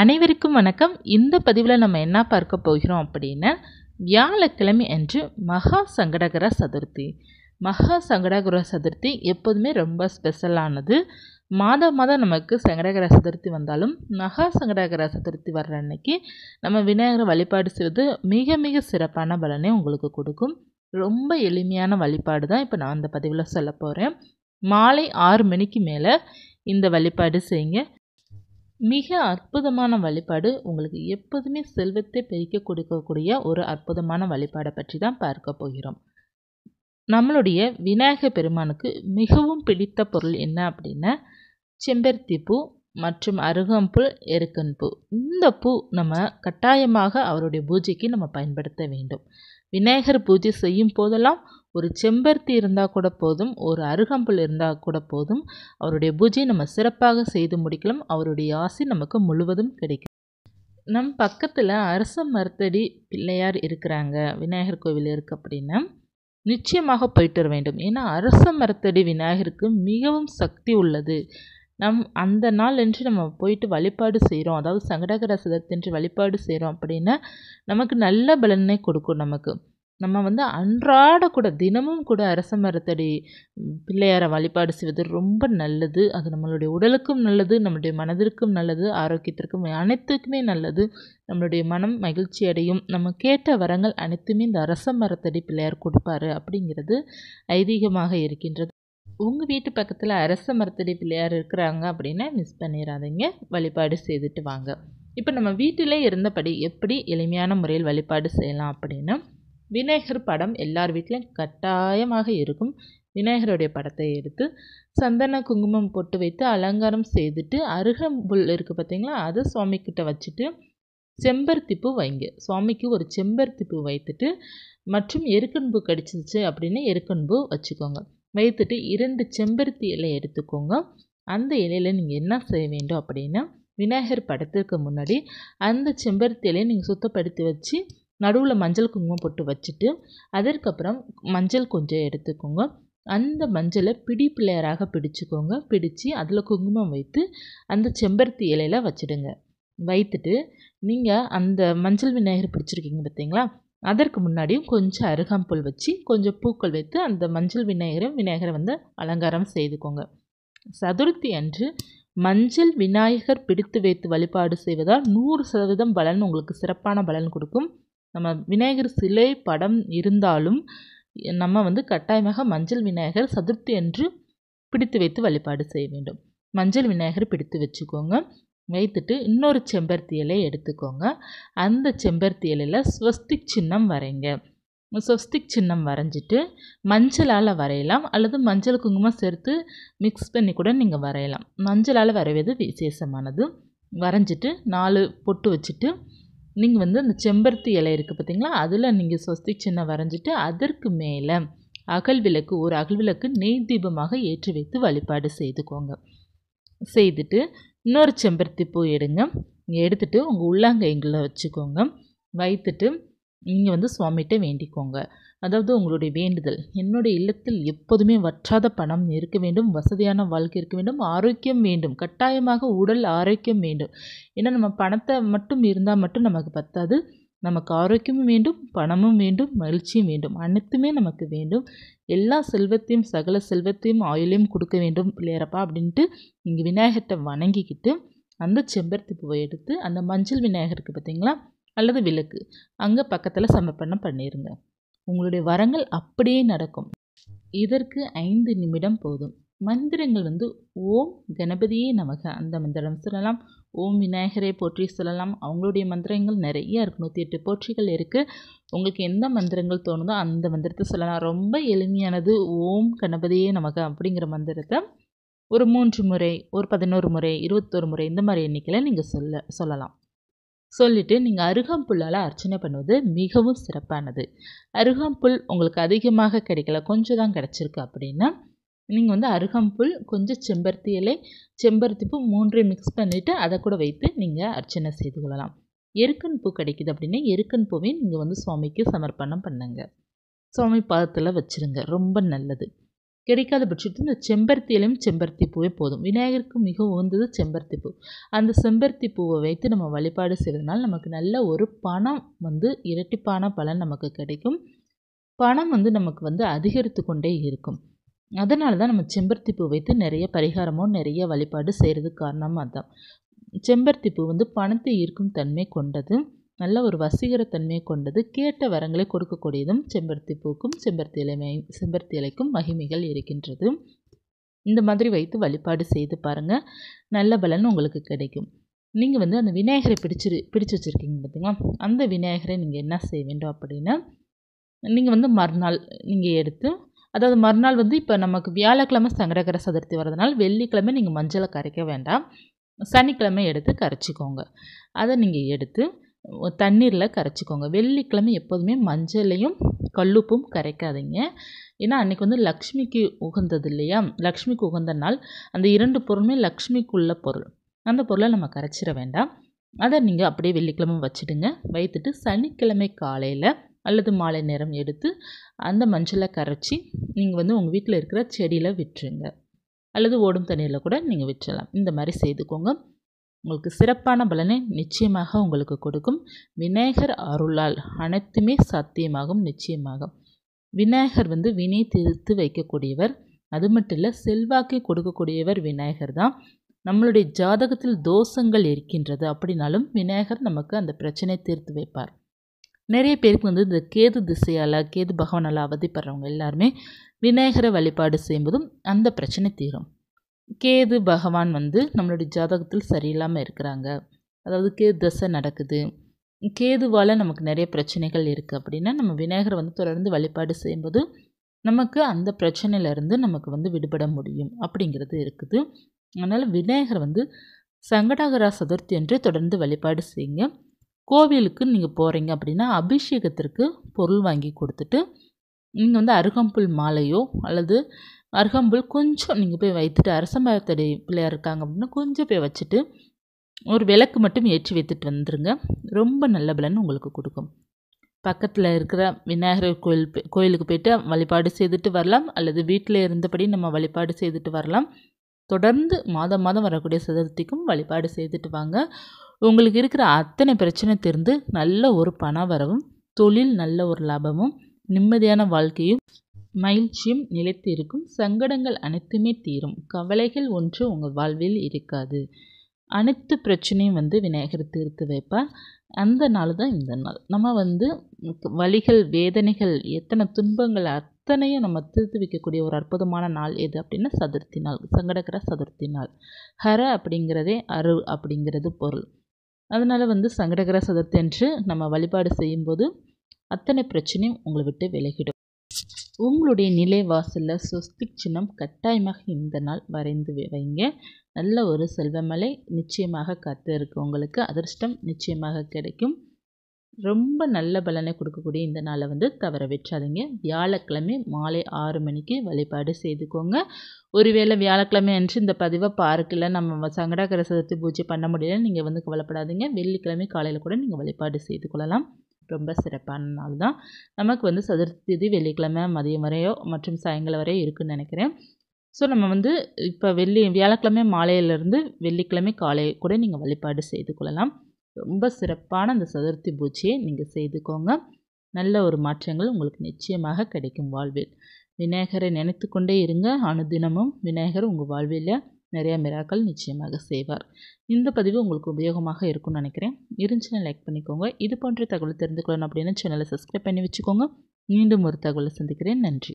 அனைவருக்கும் வணக்கம் இந்த பதிவில் நம்ம என்ன பார்க்க போகிறோம் அப்படின்னா வியாழக்கிழமை அன்று மகா சங்கடகர சதுர்த்தி மகா சங்கடகர சதுர்த்தி எப்போதுமே ரொம்ப ஸ்பெஷலானது மாதம் மாதம் நமக்கு சங்கடகர சதுர்த்தி வந்தாலும் மகா சங்கடகர சதுர்த்தி வர்ற அன்னைக்கு நம்ம விநாயகரை வழிபாடு செய்வது மிக மிக சிறப்பான பலனை உங்களுக்கு கொடுக்கும் ரொம்ப எளிமையான வழிபாடு தான் இப்போ நான் அந்த பதிவில் சொல்ல போகிறேன் மாலை ஆறு மணிக்கு மேலே இந்த வழிபாடு செய்யுங்க மிக அற்புதமான வழிபாடு உங்களுக்கு எப்போதுமே செல்வத்தை பெருக்க கொடுக்கக்கூடிய ஒரு அற்புதமான வழிபாடை பற்றி தான் பார்க்க போகிறோம் நம்மளுடைய விநாயக பெருமானுக்கு மிகவும் பிடித்த பொருள் என்ன அப்படின்னா செம்பருத்தி பூ மற்றும் அருகம்புல் எருக்கன் பூ இந்த பூ நம்ம கட்டாயமாக அவருடைய பூஜைக்கு நம்ம பயன்படுத்த வேண்டும் விநாயகர் பூஜை செய்யும் போதெல்லாம் ஒரு செம்பருத்தி இருந்தால் கூட போதும் ஒரு அருகம்புல் இருந்தால் கூட போதும் அவருடைய பூஜை நம்ம சிறப்பாக செய்து முடிக்கலாம் அவருடைய ஆசை நமக்கு முழுவதும் கிடைக்கும் நம் பக்கத்தில் அரச மருத்தடி பிள்ளையார் இருக்கிறாங்க விநாயகர் கோவில் இருக்குது அப்படின்னா நிச்சயமாக போயிட்டு வர வேண்டும் ஏன்னா அரச மருத்தடி விநாயகருக்கு மிகவும் சக்தி உள்ளது நம் அந்த நாள் என்று நம்ம போயிட்டு வழிபாடு செய்கிறோம் அதாவது சங்கடகர சதத்தின்றி வழிபாடு செய்கிறோம் அப்படின்னா நமக்கு நல்ல பலனை கொடுக்கும் நமக்கு நம்ம வந்து அன்றாட கூட தினமும் கூட அரச மரத்தடி பிள்ளையாரை வழிபாடு செய்வது ரொம்ப நல்லது அது நம்மளுடைய உடலுக்கும் நல்லது நம்முடைய மனதிற்கும் நல்லது ஆரோக்கியத்திற்கும் அனைத்துக்குமே நல்லது நம்மளுடைய மனம் மகிழ்ச்சி அடையும் நம்ம கேட்ட வரங்கள் அனைத்துமே இந்த அரச மரத்தடி பிள்ளையார் கொடுப்பாரு அப்படிங்கிறது ஐதீகமாக இருக்கின்றது உங்கள் வீட்டு பக்கத்தில் அரச மரத்தடி பிள்ளையார் இருக்கிறாங்க அப்படின்னா மிஸ் பண்ணிடாதீங்க வழிபாடு செய்துட்டு வாங்க இப்போ நம்ம வீட்டிலே இருந்தபடி எப்படி எளிமையான முறையில் வழிபாடு செய்யலாம் அப்படின்னா விநாயகர் படம் எல்லார் வீட்லேயும் கட்டாயமாக இருக்கும் விநாயகருடைய படத்தை எடுத்து சந்தன குங்குமம் பொட்டு வைத்து அலங்காரம் செய்துட்டு அருகம்புல் இருக்குது பார்த்தீங்களா அதை சுவாமிக்கிட்ட வச்சுட்டு செம்பருத்தி பூ வைங்க சுவாமிக்கு ஒரு செம்பருத்தி பூ வைத்துட்டு மற்றும் எருக்கன்பு கடிச்சிருச்சு அப்படின்னு எருக்கன்பு வச்சுக்கோங்க வைத்துட்டு இரண்டு செம்பருத்தி இலை எடுத்துக்கோங்க அந்த இலையில் நீங்கள் என்ன செய்ய வேண்டும் அப்படின்னா விநாயகர் படத்திற்கு முன்னாடி அந்த செம்பருத்தி இலையை நீங்கள் சுத்தப்படுத்தி வச்சு நடுவில் மஞ்சள் குங்குமம் போட்டு வச்சுட்டு அதற்கப்புறம் மஞ்சள் கொஞ்சம் எடுத்துக்கோங்க அந்த மஞ்சளை பிடி பிள்ளையராக பிடிச்சிக்கோங்க பிடித்து அதில் குங்குமம் வைத்து அந்த செம்பருத்தி இலையில வச்சுடுங்க வைத்துட்டு நீங்கள் அந்த மஞ்சள் விநாயகர் பிடிச்சிருக்கீங்க பார்த்தீங்களா அதற்கு முன்னாடியும் கொஞ்சம் அருகாம்புல் வச்சு கொஞ்சம் பூக்கள் வைத்து அந்த மஞ்சள் விநாயகரும் விநாயகரை வந்து அலங்காரம் செய்துக்கோங்க சதுர்த்தி அன்று மஞ்சள் விநாயகர் பிடித்து வைத்து வழிபாடு செய்வதால் நூறு சதவீதம் பலன் உங்களுக்கு சிறப்பான பலன் கொடுக்கும் நம்ம விநாயகர் சிலை படம் இருந்தாலும் நம்ம வந்து கட்டாயமாக மஞ்சள் விநாயகர் சதுர்த்தி என்று பிடித்து வைத்து வழிபாடு செய்ய வேண்டும் மஞ்சள் விநாயகர் பிடித்து வச்சுக்கோங்க வைத்துட்டு இன்னொரு செம்பருத்தி எடுத்துக்கோங்க அந்த செம்பருத்தி இலையில் ஸ்வஸ்திக் சின்னம் வரைங்க ஸ்வஸ்திக் சின்னம் வரைஞ்சிட்டு மஞ்சளால் வரையலாம் அல்லது மஞ்சள் குங்குமம் சேர்த்து மிக்ஸ் பண்ணி கூட நீங்கள் வரையலாம் மஞ்சளால் வரைவது விசேஷமானது வரைஞ்சிட்டு நாலு பொட்டு வச்சுட்டு நீங்கள் வந்து அந்த செம்பருத்தி இலை இருக்குது பார்த்திங்களா அதில் நீங்கள் ஸ்வஸ்தி சின்ன வரைஞ்சிட்டு அதற்கு மேலே அகல் விளக்கு ஒரு அகல் விளக்கு நெய் தீபமாக ஏற்றி வைத்து வழிபாடு செய்துக்கோங்க செய்துட்டு இன்னொரு செம்பருத்தி பூ எடுங்க எடுத்துகிட்டு உங்கள் உள்ளாங்கைங்களை வச்சுக்கோங்க வைத்துட்டு நீங்கள் வந்து சுவாமிகிட்ட வேண்டிக்கோங்க அதாவது உங்களுடைய வேண்டுதல் என்னுடைய இல்லத்தில் எப்போதுமே வற்றாத பணம் இருக்க வேண்டும் வசதியான வாழ்க்கை இருக்க வேண்டும் ஆரோக்கியம் வேண்டும் கட்டாயமாக உடல் ஆரோக்கியம் வேண்டும் ஏன்னா நம்ம பணத்தை மட்டும் இருந்தால் மட்டும் நமக்கு பத்தாது நமக்கு ஆரோக்கியமும் வேண்டும் பணமும் வேண்டும் மகிழ்ச்சியும் வேண்டும் அனைத்துமே நமக்கு வேண்டும் எல்லா செல்வத்தையும் சகல செல்வத்தையும் ஆயுளையும் கொடுக்க வேண்டும் இல்லையாரப்பா அப்படின்ட்டு இங்கே விநாயகர்கிட்ட வணங்கிக்கிட்டு அந்த செம்பருத்தி பூவை எடுத்து அந்த மஞ்சள் விநாயகருக்கு பார்த்திங்களா அல்லது விளக்கு அங்கே பக்கத்தில் சமர்ப்பணம் பண்ணிடுங்க உங்களுடைய வரங்கள் அப்படியே நடக்கும் இதற்கு ஐந்து நிமிடம் போதும் மந்திரங்கள் வந்து ஓம் கணபதியே நமக அந்த மந்திரம் சொல்லலாம் ஓம் விநாயகரை போற்றி சொல்லலாம் அவங்களுடைய மந்திரங்கள் நிறைய இருக்கு நூற்றி எட்டு போற்றிகள் இருக்குது உங்களுக்கு எந்த மந்திரங்கள் தோணுதோ அந்த மந்திரத்தை சொல்லலாம் ரொம்ப எளிமையானது ஓம் கணபதியே நமக அப்படிங்கிற மந்திரத்தை ஒரு மூன்று முறை ஒரு பதினோரு முறை இருபத்தோரு முறை இந்த மாதிரி எண்ணிக்கையில் நீங்கள் சொல்ல சொல்லலாம் சொல்லிவிட்டு நீங்கள் அருகம்புல்லால் அர்ச்சனை பண்ணுவது மிகவும் சிறப்பானது அருகம்புல் உங்களுக்கு அதிகமாக கிடைக்கல கொஞ்சம் தான் கிடச்சிருக்கு அப்படின்னா நீங்கள் வந்து அருகம்புல் கொஞ்சம் செம்பருத்தி இலை செம்பருத்தி பூ மூன்றையும் மிக்ஸ் பண்ணிவிட்டு அதை கூட வைத்து நீங்கள் அர்ச்சனை செய்து கொள்ளலாம் எருக்கன் பூ கிடைக்குது அப்படின்னா எருக்கன் பூவையும் நீங்கள் வந்து சுவாமிக்கு சமர்ப்பணம் பண்ணுங்கள் சுவாமி பாதத்தில் வச்சுருங்க ரொம்ப நல்லது கிடைக்காத பட்சத்தில் இந்த செம்பருத்தி செம்பருத்தி பூவே போதும் விநாயகருக்கு மிக உகந்தது செம்பருத்தி பூ அந்த செம்பருத்தி பூவை வைத்து நம்ம வழிபாடு செய்வதனால் நமக்கு நல்ல ஒரு பணம் வந்து இரட்டிப்பான பலன் நமக்கு கிடைக்கும் பணம் வந்து நமக்கு வந்து அதிகரித்து கொண்டே இருக்கும் அதனால தான் நம்ம செம்பருத்தி பூ வைத்து நிறைய பரிகாரமும் நிறைய வழிபாடு செய்கிறதுக்கு காரணமாக தான் செம்பருத்தி பூ வந்து பணத்தை ஈர்க்கும் தன்மை கொண்டது நல்ல ஒரு வசீகரத்தன்மையை கொண்டது கேட்ட வரங்களை கொடுக்கக்கூடியதும் செம்பருத்தி பூக்கும் செம்பருத்தி இலை செம்பருத்தி இலைக்கும் மகிமைகள் இருக்கின்றது இந்த மாதிரி வைத்து வழிபாடு செய்து பாருங்கள் நல்ல பலன் உங்களுக்கு கிடைக்கும் நீங்கள் வந்து அந்த விநாயகரை பிடிச்சிரு பிடிச்சு வச்சுருக்கீங்க பார்த்தீங்களா அந்த விநாயகரை நீங்கள் என்ன செய்ய வேண்டும் அப்படின்னா நீங்கள் வந்து மறுநாள் நீங்கள் எடுத்து அதாவது மறுநாள் வந்து இப்போ நமக்கு வியாழக்கிழமை சங்கரகர சதுர்த்தி வரதுனால வெள்ளிக்கிழமை நீங்கள் மஞ்சளை கரைக்க வேண்டாம் சனிக்கிழமை எடுத்து கரைச்சிக்கோங்க அதை நீங்கள் எடுத்து தண்ணீரில் கரைச்சிக்கோங்க வெள்ளிக்கிழமை எப்போதுமே மஞ்சளையும் கல்லுப்பும் கரைக்காதீங்க ஏன்னா அன்றைக்கி வந்து லக்ஷ்மிக்கு உகந்தது இல்லையா லக்ஷ்மிக்கு உகந்த நாள் அந்த இரண்டு பொருளுமே லக்ஷ்மிக்குள்ள பொருள் அந்த பொருளை நம்ம கரைச்சிட வேண்டாம் அதை நீங்கள் அப்படியே வெள்ளிக்கிழமை வச்சுடுங்க வைத்துட்டு சனிக்கிழமை காலையில் அல்லது மாலை நேரம் எடுத்து அந்த மஞ்சளை கரைச்சி நீங்கள் வந்து உங்கள் வீட்டில் இருக்கிற செடியில் விட்டுருங்க அல்லது ஓடும் தண்ணியில் கூட நீங்கள் விற்றலாம் இந்த மாதிரி செய்துக்கோங்க உங்களுக்கு சிறப்பான பலனை நிச்சயமாக உங்களுக்கு கொடுக்கும் விநாயகர் அருளால் அனைத்துமே சாத்தியமாகும் நிச்சயமாக விநாயகர் வந்து வினை திருத்து வைக்கக்கூடியவர் அது மட்டும் இல்லை செல்வாக்கை கொடுக்கக்கூடியவர் விநாயகர் தான் நம்மளுடைய ஜாதகத்தில் தோஷங்கள் இருக்கின்றது அப்படின்னாலும் விநாயகர் நமக்கு அந்த பிரச்சனை தீர்த்து வைப்பார் நிறைய பேருக்கு வந்து இந்த கேது திசையால் கேது பகவானால் அவதிப்படுறவங்க எல்லாருமே விநாயகரை வழிபாடு செய்யும்போதும் அந்த பிரச்சனை தீரும் கேது பகவான் வந்து நம்மளுடைய ஜாதகத்தில் சரியில்லாமல் இருக்கிறாங்க அதாவது கேது தசை நடக்குது கேதுவால் நமக்கு நிறைய பிரச்சனைகள் இருக்குது அப்படின்னா நம்ம விநாயகரை வந்து தொடர்ந்து வழிபாடு செய்யும்போது நமக்கு அந்த பிரச்சனையிலேருந்து நமக்கு வந்து விடுபட முடியும் அப்படிங்கிறது இருக்குது அதனால் விநாயகர் வந்து சங்கடாகரா சதுர்த்தி என்று தொடர்ந்து வழிபாடு செய்யுங்க கோவிலுக்கு நீங்கள் போகிறீங்க அப்படின்னா அபிஷேகத்திற்கு பொருள் வாங்கி கொடுத்துட்டு நீங்கள் வந்து அருகம்புல் மாலையோ அல்லது அருகம்புல் கொஞ்சம் நீங்கள் போய் வைத்துட்டு அரசமரத்தடி பிள்ளையார் இருக்காங்க அப்படின்னா கொஞ்சம் போய் வச்சுட்டு ஒரு விளக்கு மட்டும் ஏற்றி வைத்துட்டு வந்துடுங்க ரொம்ப நல்ல பலன் உங்களுக்கு கொடுக்கும் பக்கத்தில் இருக்கிற விநாயகர் கோயில் கோயிலுக்கு போயிட்டு வழிபாடு செய்துட்டு வரலாம் அல்லது வீட்டில் இருந்தபடி நம்ம வழிபாடு செய்துட்டு வரலாம் தொடர்ந்து மாதம் மாதம் வரக்கூடிய சதுர்த்திக்கும் வழிபாடு செய்துட்டு வாங்க உங்களுக்கு இருக்கிற அத்தனை பிரச்சனை தெரிந்து நல்ல ஒரு பண வரவும் தொழில் நல்ல ஒரு லாபமும் நிம்மதியான வாழ்க்கையும் மகிழ்ச்சியும் நிலைத்து இருக்கும் சங்கடங்கள் அனைத்துமே தீரும் கவலைகள் ஒன்று உங்கள் வாழ்வில் இருக்காது அனைத்து பிரச்சனையும் வந்து விநாயகர் தீர்த்து வைப்பா அந்த நாள் தான் இந்த நாள் நம்ம வந்து வழிகள் வேதனைகள் எத்தனை துன்பங்கள் அத்தனையும் நம்ம தீர்த்து வைக்கக்கூடிய ஒரு அற்புதமான நாள் எது அப்படின்னா சதுர்த்தி நாள் சங்கடகர சதுர்த்தி நாள் ஹர அப்படிங்கிறதே அரு அப்படிங்கிறது பொருள் அதனால் வந்து சங்கடகர சதுர்த்தி என்று நம்ம வழிபாடு செய்யும்போது அத்தனை பிரச்சனையும் உங்களை விட்டு விலகிடும் உங்களுடைய நிலை வாசலில் ஸ்வஸ்திக் சின்னம் கட்டாயமாக இந்த நாள் வரைந்து வைங்க நல்ல ஒரு செல்வமலை நிச்சயமாக காத்து இருக்கு உங்களுக்கு அதிர்ஷ்டம் நிச்சயமாக கிடைக்கும் ரொம்ப நல்ல பலனை கொடுக்கக்கூடிய இந்த நாளை வந்து தவற வச்சாதீங்க வியாழக்கிழமை மாலை ஆறு மணிக்கு வழிபாடு செய்துக்கோங்க ஒருவேளை வியாழக்கிழமை அன்று இந்த பதிவை பார்க்கல நம்ம சங்கடாகர சதுர்த்தி பூஜை பண்ண முடியல நீங்கள் வந்து கவலைப்படாதீங்க வெள்ளிக்கிழமை காலையில் கூட நீங்கள் வழிபாடு செய்து கொள்ளலாம் ரொம்ப சிறப்பான நாள் தான் நமக்கு வந்து சதுர்த்தி திதி வெள்ளிக்கிழமை மதியம் வரையோ மற்றும் சாயங்காலம் வரையோ இருக்குதுன்னு நினைக்கிறேன் ஸோ நம்ம வந்து இப்போ வெள்ளி வியாழக்கிழமை மாலையிலேருந்து வெள்ளிக்கிழமை காலை கூட நீங்கள் வழிபாடு செய்து கொள்ளலாம் ரொம்ப சிறப்பான அந்த சதுர்த்தி பூஜையை நீங்கள் செய்துக்கோங்க நல்ல ஒரு மாற்றங்கள் உங்களுக்கு நிச்சயமாக கிடைக்கும் வாழ்வில் விநாயகரை நினைத்து கொண்டே இருங்க அனுதினமும் விநாயகர் உங்கள் வாழ்வில் நிறையா மிராக்கள் நிச்சயமாக செய்வார் இந்த பதிவு உங்களுக்கு உபயோகமாக இருக்கும்னு நினைக்கிறேன் இருந்துச்சுன்னா லைக் பண்ணிக்கோங்க இது போன்ற தகவல் தெரிந்துக்கொள்ளணும் அப்படின்னு சேனலை சப்ஸ்கிரைப் பண்ணி வச்சுக்கோங்க மீண்டும் ஒரு தகவலை சந்திக்கிறேன் நன்றி